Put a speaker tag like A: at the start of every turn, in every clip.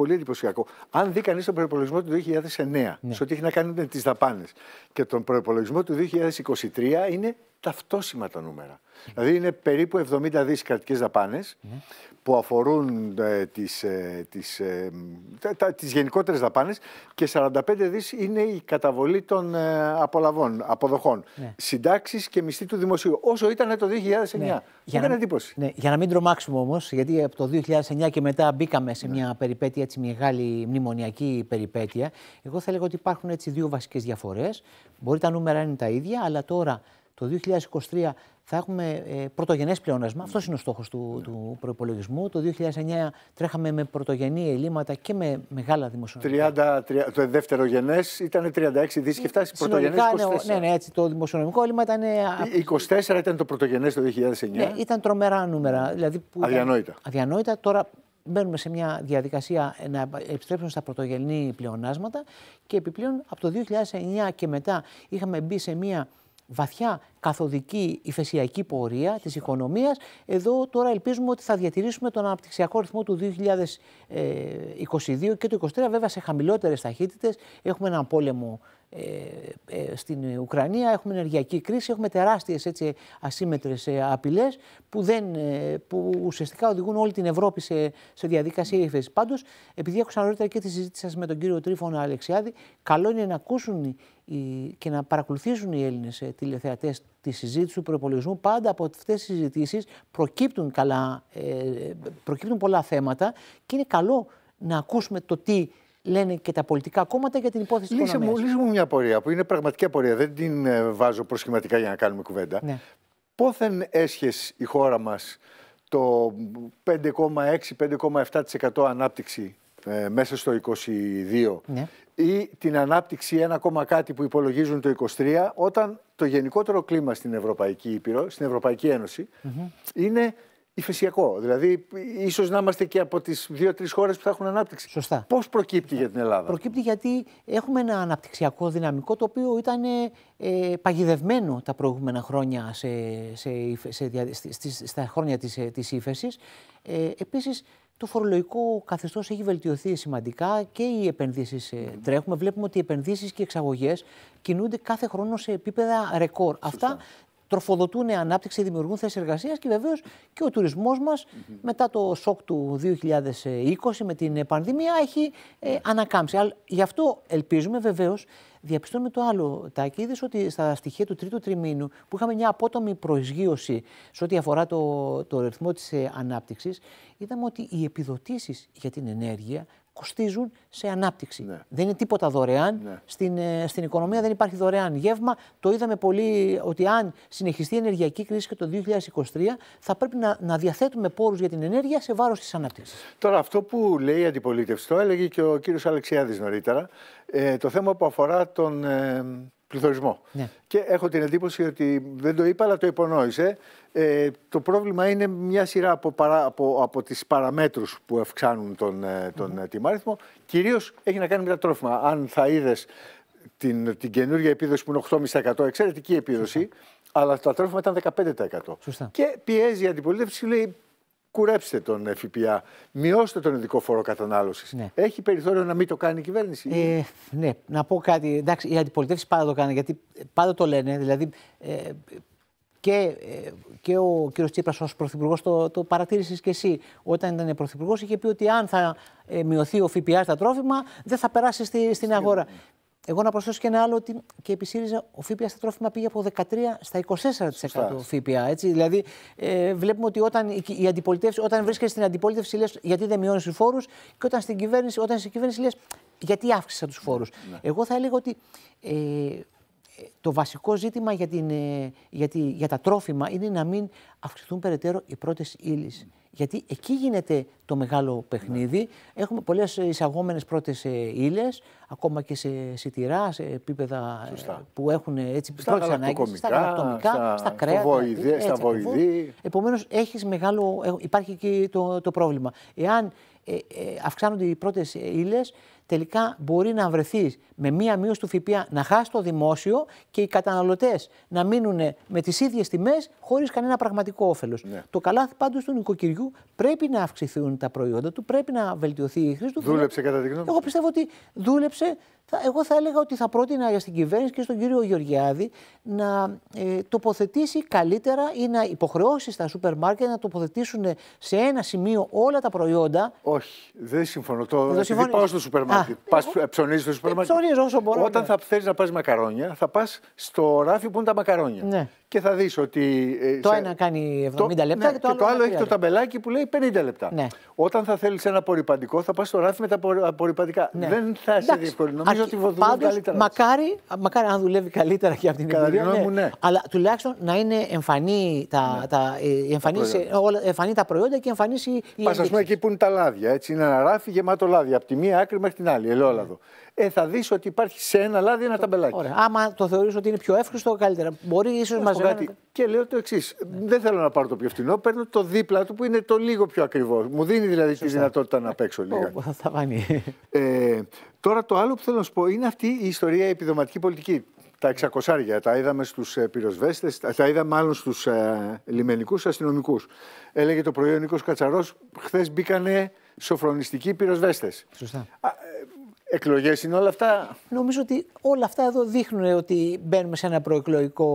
A: πολύ εντυπωσιακό. Αν δει κανείς τον προπολογισμό του 2009, ναι. σε ό,τι έχει να κάνει με τις δαπάνες, και τον προπολογισμό του 2023 είναι ταυτόσημα τα νούμερα. Δηλαδή είναι περίπου 70 δις κρατικές δαπάνες που αφορούν ε, τις, ε, τις, ε, τα, τις γενικότερες δαπάνες και 45 δις είναι η καταβολή των ε, απολαβών, αποδοχών, ναι. συντάξεις και μισθή του δημοσίου, όσο ναι. ήταν το 2009. Ναι. Για να,
B: Ναι. Για να μην τρομάξουμε όμως, γιατί από το 2009 και μετά μπήκαμε σε ναι. μια περιπέτεια, έτσι μεγάλη μνημονιακή περιπέτεια, εγώ θα λέγω ότι υπάρχουν έτσι δύο βασικές διαφορές. Μπορεί τα νούμερα είναι τα ίδια, αλλά τώρα το 2023 θα έχουμε ε, πρωτογενές πλεόνασμα. Αυτός είναι ο στόχος του, ναι. του προπολογισμού. Το 2009 τρέχαμε με πρωτογενή ελλείμματα και με μεγάλα
A: δημοσιονομικά. 30, το δεύτερο γενές ήταν 36 δις και φτάσει πρωτογενέ. Ναι, ναι,
B: έτσι. Το δημοσιονομικό έλλειμμα ήταν.
A: 24 ε, ήταν το πρωτογενές το 2009. Ναι, ήταν
B: τρομερά νούμερα. Δηλαδή που αδιανόητα. αδιανόητα. Τώρα μπαίνουμε σε μια διαδικασία να επιστρέψουμε στα πρωτογενή πλεονάσματα και επιπλέον από το 2009 και μετά είχαμε μπει σε μια βαθιά καθοδική ηφαισιακή πορεία της οικονομίας. Εδώ τώρα ελπίζουμε ότι θα διατηρήσουμε τον αναπτυξιακό ρυθμό του 2022 ε, και του 2023 βέβαια σε χαμηλότερες ταχύτητες. Έχουμε έναν πόλεμο ε, ε, στην Ουκρανία, έχουμε ενεργειακή κρίση, έχουμε τεράστιες έτσι, ασύμετρες ε, απειλές που, δεν, που ουσιαστικά οδηγούν όλη την Ευρώπη σε, σε διαδικασία ύφεση. Πάντως, επειδή έχω νωρίτερα και τη συζήτηση σας με τον κύριο Τρίφωνα Αλεξιάδη, καλό είναι να ακούσουν και να παρακολουθήσουν οι Έλληνες τηλεθεατές τη συζήτηση του προπολογισμού. Πάντα από αυτές τις συζητήσεις προκύπτουν, καλά, προκύπτουν πολλά θέματα και είναι καλό να ακούσουμε το τι λένε και τα πολιτικά κόμματα για την υπόθεση λύσε της Λύσε
A: Μου, μια πορεία που είναι πραγματική απορία. Δεν την ε, βάζω προσχηματικά για να κάνουμε κουβέντα. Ναι. Πόθεν έσχεσαι η χώρα μας το 5,6-5,7% ανάπτυξη ε, μέσα στο 22 ναι. ή την ανάπτυξη 1, κάτι που υπολογίζουν το 23 όταν το γενικότερο κλίμα στην Ευρωπαϊκή Ήπειρο, στην Ευρωπαϊκή είναι ηφεσιακό. Δηλαδή, ίσως να είμαστε και από τις δύο-τρει χώρες που θα έχουν ανάπτυξη.
B: Σωστά. Πώς προκύπτει για την Ελλάδα, Προκύπτει γιατί έχουμε ένα αναπτυξιακό δυναμικό το οποίο ήταν ε, παγιδευμένο τα προηγούμενα χρόνια σε, σε, σε, σε στα χρόνια της της, ύφεσης. Ε, ε Επίσης, το φορολογικό καθεστώς έχει βελτιωθεί σημαντικά και οι επενδύσεις ε, τρέχουν. Βλέπουμε ότι οι επενδύσεις και οι εξαγωγές κινούνται κάθε χρόνο σε επίπεδα ρεκόρ. Αυτά τροφοδοτούν ανάπτυξη, δημιουργούν θέσεις εργασίας και βεβαίως και ο τουρισμός μας μετά το σοκ του 2020 με την πανδημία έχει ε, ανακάμψει. Αλλά, γι' αυτό ελπίζουμε βεβαίως. Διαπιστώνουμε το άλλο, Τάκη. Είδε ότι στα στοιχεία του τρίτου τριμήνου, που είχαμε μια απότομη προσγείωση σε ό,τι αφορά το, το ρυθμό της ε, ανάπτυξης, είδαμε ότι οι επιδοτήσεις για την ενέργεια κοστίζουν σε ανάπτυξη. Ναι. Δεν είναι τίποτα δωρεάν. Ναι. Στην, ε, στην οικονομία δεν υπάρχει δωρεάν γεύμα. Το είδαμε πολύ ότι αν συνεχιστεί η ενεργειακή κρίση και το 2023, θα πρέπει να, να διαθέτουμε πόρους για την ενέργεια σε βάρος της ανάπτυξης.
A: Τώρα, αυτό που λέει η αντιπολίτευση, το έλεγε και ο κύριος Αλεξιάδης νωρίτερα, ε, το θέμα που αφορά τον. Ε, πληθωρισμό. Ναι. Και έχω την εντύπωση ότι δεν το είπα, αλλά το υπονόησε. Ε, το πρόβλημα είναι μια σειρά από, παρα, από, από τις παραμέτρους που αυξάνουν τον, ε, τον mm. Ε, τιμάριθμο. Κυρίως έχει να κάνει με τα τρόφιμα. Αν θα είδες την, την καινούργια επίδοση που είναι 8,5%, εξαιρετική επίδοση, αλλά τα τρόφιμα ήταν 15%. Σωστά. Και πιέζει η αντιπολίτευση, λέει Κουρέψτε τον ΦΠΑ, μειώστε τον ειδικό φόρο κατανάλωσης. Ναι. Έχει περιθώριο να μην το κάνει η κυβέρνηση.
B: Ε, ναι, να πω κάτι. Εντάξει, οι αντιπολιτεύσει πάντα το κάνουν γιατί πάντα το λένε. Δηλαδή, ε, και, ε, και ο κ. Τσίπρας ως πρωθυπουργός το, το παρατήρησες και εσύ. Όταν ήταν πρωθυπουργός, είχε πει ότι αν θα ε, μειωθεί ο ΦΠΑ στα τρόφιμα, δεν θα περάσει στη, στην αγορά. Εγώ να προσθέσω και ένα άλλο ότι και επί ΣΥΡΙΖΑ ο ΦΠΑ στα τρόφιμα πήγε από 13% στα 24% ΦΠΑ. Έτσι. Δηλαδή ε, βλέπουμε ότι όταν, η αντιπολιτεύση, όταν βρίσκεσαι στην αντιπολίτευση λες γιατί δεν μειώνεις τους φόρους και όταν στην κυβέρνηση, όταν στην κυβέρνηση λες γιατί αύξησα τους φόρους. Ναι. Εγώ θα έλεγα ότι ε, το βασικό ζήτημα για, την, ε, για, για τα τρόφιμα είναι να μην αυξηθούν περαιτέρω οι πρώτες ύλες. Mm γιατί εκεί γίνεται το μεγάλο παιχνίδι. Ναι. Έχουμε πολλές εισαγόμενες πρώτες ε, ύλες, ακόμα και σε σιτηρά, σε επίπεδα ε, που έχουν ε, έτσι στα πρώτες Στα γαλακτοκομικά, στα, στα κρέατα. στα βοηδή. Επομένω, Υπάρχει εκεί το, το πρόβλημα. Εάν αυξάνονται οι πρώτες ύλες, τελικά μπορεί να βρεθείς με μία μείωση του ΦΠΑ να χάσεις το δημόσιο και οι καταναλωτές να μείνουν με τις ίδιες τιμές χωρίς κανένα πραγματικό όφελος. Ναι. Το καλάθι πάντως του νοικοκυριού πρέπει να αυξηθούν τα προϊόντα του, πρέπει να βελτιωθεί η χρήση του. Δούλεψε κατά τη γνώμη Εγώ πιστεύω ότι δούλεψε. εγώ θα έλεγα ότι θα πρότεινα στην κυβέρνηση και στον κύριο Γεωργιάδη να ε, τοποθετήσει καλύτερα ή να υποχρεώσει στα σούπερ μάρκετ να τοποθετήσουν σε ένα σημείο όλα τα προϊόντα. Όχι, δεν συμφωνώ. Το, δεν συμφωνώ. Πάω στο σούπερ μάρκετ. Ε,
A: πας ε, ψωνίζεις στο ε, σούπερ μάρκετ. όσο μπορώ. Όταν ναι. θα θέλεις να πας μακαρόνια, θα πας στο ράφι που είναι τα μακαρόνια. Ναι και θα δεις ότι. Ε, το σε... ένα
B: κάνει 70 το... Ναι, λεπτά ναι, και το άλλο. Και το άλλο έχει το
A: ταμπελάκι που λέει 50 λεπτά. Ναι. Όταν θα θέλεις ένα απορριπαντικό, θα πας στο ράφι με τα
B: απορριπαντικά. Ναι. Δεν θα είσαι δύσκολο. Νομίζω ότι πάντως, καλύτερα. Μακάρι, μακάρι αν δουλεύει καλύτερα και από την Κατά εμπειρία. Ναι. Μου, ναι. Αλλά τουλάχιστον να είναι εμφανή τα, ναι. τα, ε, εμφανή, τα προϊόντα και εμφανή η. Πας ας πούμε
A: εκεί που είναι τα λάδια. Έτσι. Είναι ένα ράφι γεμάτο λάδι, από τη μία άκρη μέχρι την άλλη. Ελαιόλαδο. Ε, θα δεις ότι υπάρχει σε ένα λάδι ένα ταμπελάκι. Άμα το θεωρείς
B: ότι είναι πιο εύχριστο, καλύτερα. Μπορεί ίσως ε, μας
A: και λέω το εξής. Δεν θέλω να πάρω το πιο φθηνό, παίρνω το δίπλα του που είναι το λίγο πιο ακριβό. Μου δίνει δηλαδή Σωστά. τη δυνατότητα να παίξω λίγα.
B: Θα φανεί.
A: Ε, τώρα το άλλο που θέλω να σου πω είναι αυτή η ιστορία η επιδοματική πολιτική. Τα 600 τα είδαμε στους ε, πυροσβέστες, τα είδαμε μάλλον στους ε, λιμενικούς αστυνομικούς. Έλεγε το πρωί ο Νίκος Κατσαρός, χθες μπήκανε σοφρονιστικοί πυροσβέστες. Σωστά. Εκλογές είναι όλα αυτά.
B: Νομίζω ότι όλα αυτά εδώ δείχνουν ότι μπαίνουμε σε ένα προεκλογικό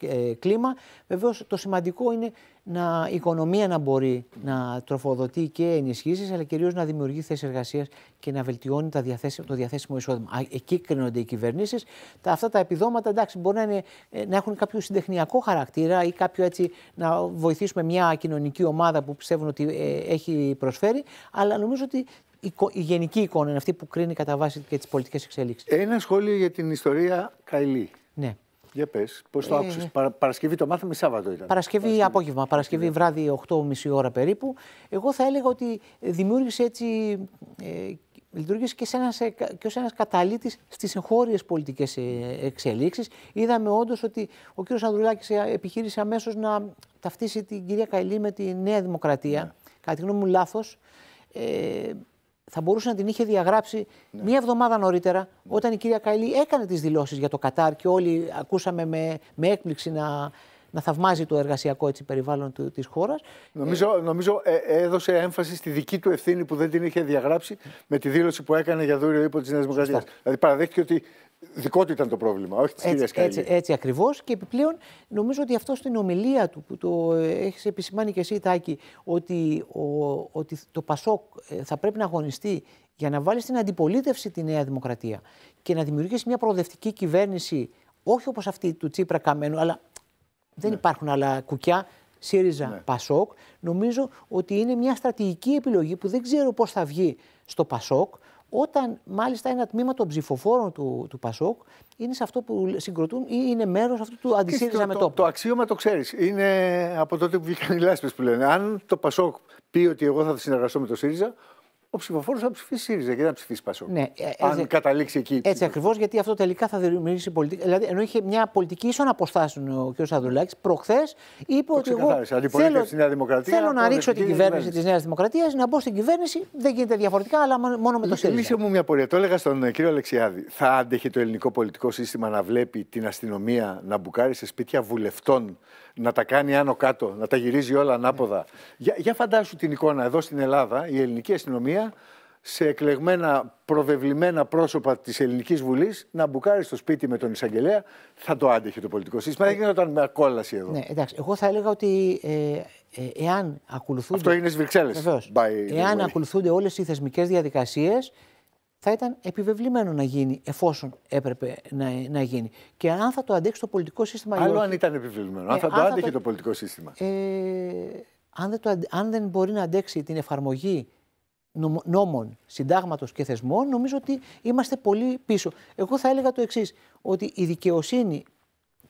B: ε, κλίμα. Βεβαίως το σημαντικό είναι να, η οικονομία να μπορεί να τροφοδοτεί και ενισχύσεις, αλλά κυρίως να δημιουργεί θέσεις εργασίας και να βελτιώνει τα διαθέσι, το διαθέσιμο εισόδημα. Εκεί κρίνονται οι κυβερνήσεις. Αυτά τα επιδόματα εντάξει, μπορεί να, είναι, ε, να έχουν κάποιο συντεχνιακό χαρακτήρα ή κάποιο έτσι να βοηθήσουμε μια κοινωνική ομάδα που πιστεύουν ότι ε, έχει προσφέρει. Αλλά νομίζω ότι η, η γενική εικόνα είναι αυτή που κρίνει κατά βάση και τις πολιτικές εξέλιξει.
A: Ένα σχόλιο για την ιστορία Καϊλή. Ναι. Για πες, πώς το ε, άκουσες. Ε, Παρα, Παρασκευή το μάθαμε, Σάββατο ήταν.
B: Παρασκευή, Παρασκευή. απόγευμα, Παρασκευή ναι. βράδυ, 8.30 ώρα περίπου. Εγώ θα έλεγα ότι δημιούργησε έτσι. Ε, λειτουργήσε και, ένας, ε, και ως ένας καταλήτης στις εγχώριες πολιτικές ε, εξελίξεις. Είδαμε όντως ότι ο κύριος Ανδρουλάκης επιχείρησε αμέσως να ταυτίσει την κυρία Καηλή με τη Νέα Δημοκρατία. Ναι. Κατά τη γνώμη μου Ε, θα μπορούσε να την είχε διαγράψει ναι. μία εβδομάδα νωρίτερα, όταν η κυρία Καϊλή έκανε τις δηλώσεις για το Κατάρ και όλοι ακούσαμε με, με έκπληξη να, να θαυμάζει το εργασιακό έτσι, περιβάλλον της χώρας.
A: Νομίζω, ε, νομίζω ε, έδωσε έμφαση στη δική του ευθύνη που δεν την είχε διαγράψει με τη δήλωση που έκανε για δούριο ύπο της Νέας Δημοκρατίας. Δηλαδή παραδέχτηκε ότι Δικό του ήταν το πρόβλημα, όχι της κυρία Καηλή. Έτσι,
B: έτσι ακριβώς. Και επιπλέον, νομίζω ότι αυτό στην ομιλία του που το έχεις επισημάνει και εσύ, Τάκη, ότι, ο, ότι το Πασόκ ε, θα πρέπει να αγωνιστεί για να βάλει στην αντιπολίτευση τη Νέα Δημοκρατία και να δημιουργήσει μια προοδευτική κυβέρνηση, όχι όπως αυτή του Τσίπρα Καμένου, αλλά δεν ναι. υπάρχουν άλλα κουκιά. ΣΥΡΙΖΑ ναι. ΠΑΣΟΚ, νομίζω ότι είναι μια στρατηγική επιλογή που δεν ξέρω πώς θα βγει στο ΠΑΣΟΚ, όταν μάλιστα ένα τμήμα των ψηφοφόρων του, του Πασόκ είναι σε αυτό που συγκροτούν ή είναι μέρος αυτού του αντισύριζα με Το,
A: το, αξίωμα το ξέρεις. Είναι από τότε που βγήκαν οι λάσπες που λένε. Αν το Πασόκ πει ότι εγώ θα συνεργαστώ με το ΣΥΡΙΖΑ, ο ψηφοφόρος θα ψηφίσει ΣΥΡΙΖΑ και δεν θα ψηφίσει
B: ΠΑΣΟΚ. Ναι, ε, ε, αν καταλήξει εκεί. Έτσι ακριβώς, γιατί αυτό τελικά θα δημιουργήσει πολιτική. Δηλαδή, ενώ είχε μια πολιτική ίσον αποστάσεων ο κ. Σανδουλάκη, προχθές είπε ότι. Εγώ θέλω, θέλω να ρίξω την κυβέρνηση της Νέας Δημοκρατίας, να μπω στην κυβέρνηση. Δεν γίνεται διαφορετικά, αλλά μόνο με το ΣΥΡΙΖΑ. Λύσε
A: μου μια πορεία. Το έλεγα στον ε, κύριο Αλεξιάδη. Θα άντεχε το ελληνικό πολιτικό σύστημα να βλέπει την αστυνομία να μπουκάρει σε σπίτια βουλευτών να τα κάνει άνω κάτω, να τα γυρίζει όλα ανάποδα. Ναι. Για, για φαντάσου την εικόνα εδώ στην Ελλάδα, η ελληνική αστυνομία σε εκλεγμένα προβεβλημένα πρόσωπα της Ελληνικής Βουλής να μπουκάρει στο σπίτι με τον Ισαγγελέα, θα το άντεχε το πολιτικό σύστημα. Δεν ε, γινόταν με κόλαση εδώ. Ναι,
B: εντάξει. Εγώ θα έλεγα ότι ε, ε εάν ακολουθούνται. Αυτό είναι στις Βρυξέλλες. Εάν ακολουθούνται όλες οι θεσμικές διαδικασίες, θα ήταν επιβεβλημένο να γίνει εφόσον έπρεπε να, να γίνει. Και αν θα το αντέξει το πολιτικό σύστημα. Άλλο όχι... αν ήταν
A: επιβεβλημένο. αν ε, θα το αντέχει το... πολιτικό σύστημα.
B: Ε, αν, δεν το, αν δεν μπορεί να αντέξει την εφαρμογή νόμων, συντάγματος και θεσμών, νομίζω ότι είμαστε πολύ πίσω. Εγώ θα έλεγα το εξής, ότι η δικαιοσύνη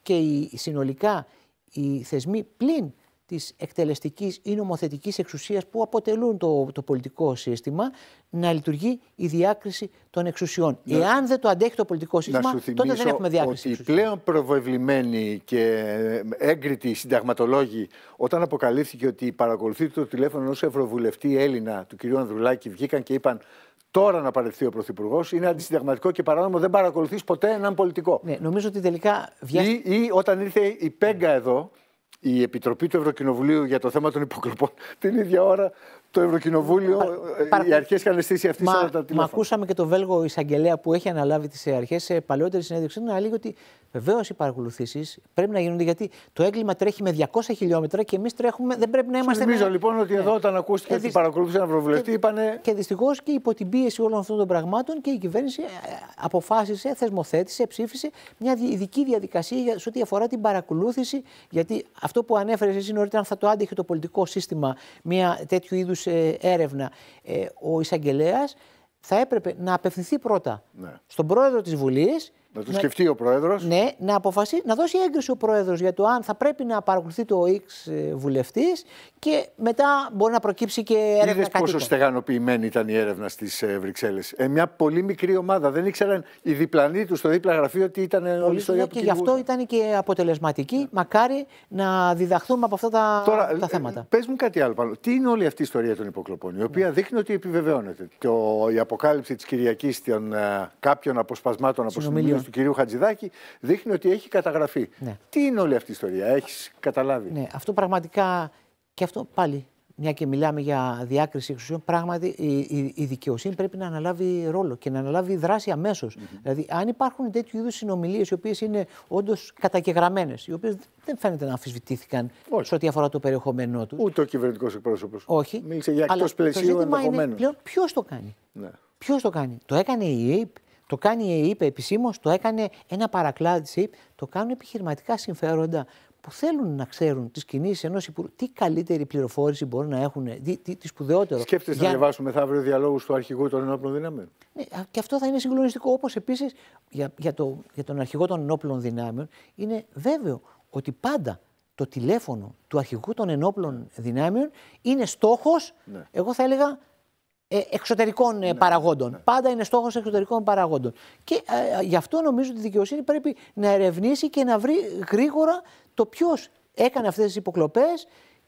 B: και η, συνολικά οι θεσμοί πλην Της εκτελεστικής ή νομοθετικής εξουσίας που αποτελούν το, το πολιτικό σύστημα να λειτουργεί η διάκριση των εξουσιών. Εάν δεν το αντέχει το πολιτικό σύστημα, τότε δεν έχουμε διάκριση.
A: Ότι οι πλέον προβεβλημένοι και έγκριτοι συνταγματολόγοι, όταν αποκαλύφθηκε ότι παρακολουθείτε το τηλέφωνο ενός Ευρωβουλευτή Έλληνα, του κ. Ανδρουλάκη, βγήκαν και είπαν τώρα να παρευθεί ο Πρωθυπουργός είναι αντισυνταγματικό και παράνομο. Δεν παρακολουθείς ποτέ έναν πολιτικό. Ναι, νομίζω ότι τελικά. Βιάστη... Ή, ή η Πέγκα εδώ η Επιτροπή του Ευρωκοινοβουλίου για το θέμα των υποκλοπών την ίδια ώρα το Ευρωκοινοβούλιο, ε, οι αρχές είχαν αισθήσει αυτή τη στιγμή. Μα
B: ακούσαμε και τον Βέλγο εισαγγελέα που έχει αναλάβει τις αρχές σε παλαιότερη συνέντευξή να λέει ότι Βεβαίως οι παρακολουθήσεις πρέπει να γίνονται γιατί το έγκλημα τρέχει με 200 χιλιόμετρα και εμείς τρέχουμε, δεν πρέπει να είμαστε. Νομίζω
A: λοιπόν ότι εδώ ναι. όταν ακούστηκε ε, ότι παρακολούθηση παρακολούθησε ένα
B: είπανε. Και δυστυχώς και υπό την πίεση όλων αυτών των πραγμάτων και η κυβέρνηση ε, ε, αποφάσισε, θεσμοθέτησε, ψήφισε μια ειδική διαδικασία σε ό,τι αφορά την παρακολούθηση. Γιατί αυτό που ανέφερες εσύ νωρίτερα, αν θα το άντεχε το πολιτικό σύστημα μια τέτοιου είδους έρευνα, ο εισαγγελέας θα έπρεπε να απευθυνθεί πρώτα ναι. στον πρόεδρο της Βουλής να το σκεφτεί ο Πρόεδρος. Ναι, να, αποφασίσει, να δώσει έγκριση ο Πρόεδρος για το αν θα πρέπει να παρακολουθεί το X ε, βουλευτής και μετά μπορεί να προκύψει και έρευνα. Είδες πόσο
A: στεγανοποιημένη ήταν η έρευνα στις ε, Βρυξέλλες. Ε, μια πολύ μικρή ομάδα. Δεν ήξεραν οι διπλανοί τους στο δίπλα γραφείο ότι ήταν η ε, στο ίδιο Και γι' αυτό
B: ήταν και αποτελεσματική. Μακάρι να διδαχθούμε από αυτά τα, Τώρα, τα θέματα. Πες
A: μου κάτι άλλο πάνω. Τι είναι όλη αυτή η ιστορία των υποκλοπών, η οποία ναι. δείχνει ότι επιβεβαιώνεται. Το, η αποκάλυψη της Κυριακής των κάποιων αποσπασμάτων από συνομιλίε του κυρίου Χατζηδάκη δείχνει ότι έχει καταγραφεί. Ναι. Τι είναι όλη αυτή η ιστορία, έχεις καταλάβει.
B: Ναι, αυτό πραγματικά και αυτό πάλι. Μια και μιλάμε για διάκριση εξουσιών, πράγματι η, δικαιοσύνη πρέπει να αναλάβει ρόλο και να αναλάβει δράση αμέσως. Δηλαδή, αν υπάρχουν τέτοιου είδους συνομιλίες, οι οποίες είναι όντως καταγεγραμμένες, οι οποίες δεν φαίνεται να αμφισβητήθηκαν σε ό,τι αφορά το περιεχόμενό τους. Ούτε ο
A: κυβερνητικός εκπρόσωπος.
B: Όχι. Μίλησε για εκτό πλαισίου ενδεχομένω. Ποιος το κάνει. Ναι. Ποιος το κάνει. Το έκανε η ΕΕΠ, το κάνει η ΕΕΠ επισήμως, το έκανε ένα παρακλάδι το κάνουν επιχειρηματικά συμφέροντα που θέλουν να ξέρουν τις κινήσεις ενός υπουργού, τι καλύτερη πληροφόρηση μπορούν να έχουν, τι, τι, τι σπουδαιότερο. Σκέφτεστε να
A: διαβάσουμε μεθαύριο διαλόγου του αρχηγού των ενόπλων δυνάμεων.
B: Ναι, και αυτό θα είναι συγκλονιστικό. Όπως επίσης για, για, το, για τον αρχηγό των ενόπλων δυνάμεων, είναι βέβαιο ότι πάντα το τηλέφωνο του αρχηγού των ενόπλων δυνάμεων είναι στόχος, ναι. εγώ θα έλεγα, ε, εξωτερικών ε, ναι. παραγόντων. Ναι. Πάντα είναι στόχος εξωτερικών παραγόντων. Και ε, ε, γι' αυτό νομίζω ότι η δικαιοσύνη πρέπει να ερευνήσει και να βρει γρήγορα το ποιος έκανε αυτές τις υποκλοπές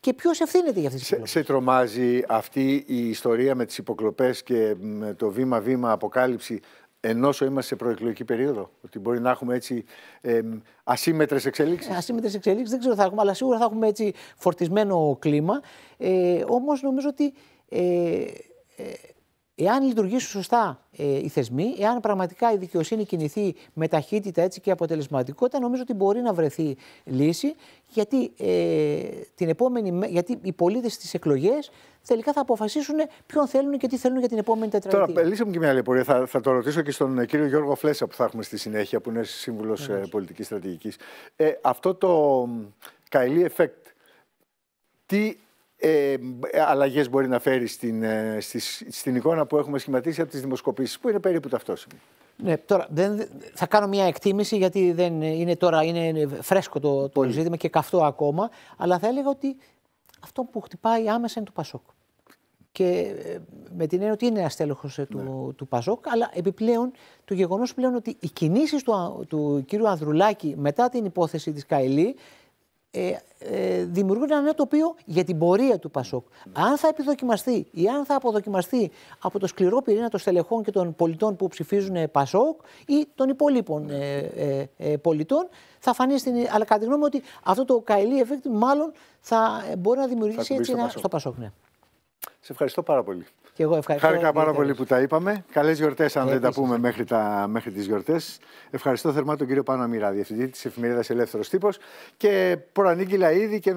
B: και ποιο ευθύνεται
A: για αυτές τις υποκλοπές. Σε, τρομάζει αυτή η ιστορία με τις υποκλοπές και με το βήμα-βήμα αποκάλυψη ενώσο είμαστε σε προεκλογική περίοδο, ότι μπορεί να έχουμε έτσι ε,
B: ασύμετρες εξελίξεις. Ασύμετρες δεν ξέρω θα έχουμε, αλλά σίγουρα θα έχουμε έτσι φορτισμένο κλίμα. Ε, νομίζω ότι ε, ε, εάν λειτουργήσουν σωστά ε, οι θεσμοί, εάν πραγματικά η δικαιοσύνη κινηθεί με ταχύτητα έτσι και αποτελεσματικότητα, νομίζω ότι μπορεί να βρεθεί λύση, γιατί, ε, την επόμενη, γιατί οι πολίτες στις εκλογές τελικά θα αποφασίσουν ποιον θέλουν και τι θέλουν για την επόμενη τετραετία. Τώρα, λύσε μου και μια άλλη
A: πορεία. Θα, θα το ρωτήσω και στον ε, κύριο Γιώργο Φλέσσα που θα έχουμε στη συνέχεια, που είναι σύμβουλος ε, πολιτικής στρατηγικής. Ε, αυτό το Καηλή effect, τι ε, ε, αλλαγές μπορεί να φέρει στην, ε, στην εικόνα που έχουμε σχηματίσει από τις δημοσκοπήσεις, που είναι περίπου ταυτόσιμη.
B: Ναι, τώρα δεν, θα κάνω μια εκτίμηση γιατί δεν είναι τώρα είναι φρέσκο το, το ζήτημα και καυτό ακόμα, αλλά θα έλεγα ότι αυτό που χτυπάει άμεσα είναι το Πασόκ. Και ε, με την έννοια ότι είναι ένα του, Πασόκ, αλλά επιπλέον το γεγονός πλέον ότι οι κινήσεις του, του κ. Ανδρουλάκη μετά την υπόθεση της Καηλή ε, ε, δημιουργούν ένα νέο τοπίο για την πορεία του Πασόκ. Αν θα επιδοκιμαστεί ή αν θα αποδοκιμαστεί από το σκληρό πυρήνα των στελεχών και των πολιτών που ψηφίζουν Πασόκ ή των υπολείπων ε, ε, ε, πολιτών, θα φανεί στην. Αλλά κατά τη γνώμη ότι αυτό το καηλή effect μάλλον θα μπορεί να δημιουργήσει έτσι στο ένα... Πασόκ. Στο Πασόκ ναι. Σε ευχαριστώ πάρα πολύ. Και εγώ ευχαριστώ. Χάρηκα πάρα πολύ που
A: τα είπαμε. Καλές γιορτές, αν δεν τα πούμε μέχρι, τα, μέχρι τις γιορτές. Ευχαριστώ θερμά τον κύριο Πάνο Αμυρά, διευθυντή της εφημερίδας Ελεύθερος Τύπος και προανήγγυλα ήδη και